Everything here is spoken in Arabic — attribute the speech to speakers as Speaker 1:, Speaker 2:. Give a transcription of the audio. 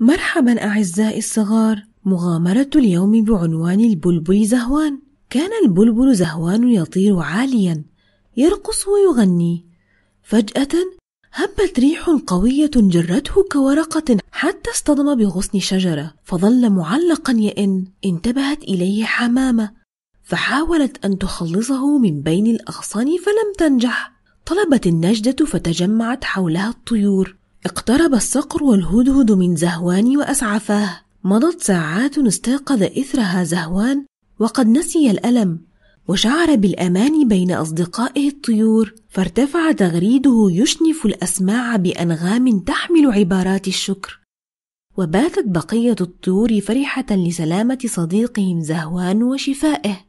Speaker 1: مرحبا أعزائي الصغار مغامرة اليوم بعنوان البلبل زهوان كان البلبل زهوان يطير عاليا يرقص ويغني فجأة هبت ريح قوية جرته كورقة حتى اصطدم بغصن شجرة فظل معلقا يئن انتبهت إليه حمامة فحاولت أن تخلصه من بين الأغصان فلم تنجح طلبت النجدة فتجمعت حولها الطيور اقترب الصقر والهدهد من زهوان وأسعفاه مضت ساعات استيقظ إثرها زهوان وقد نسي الألم وشعر بالأمان بين أصدقائه الطيور فارتفع تغريده يشنف الأسماع بأنغام تحمل عبارات الشكر وباتت بقية الطيور فرحة لسلامة صديقهم زهوان وشفائه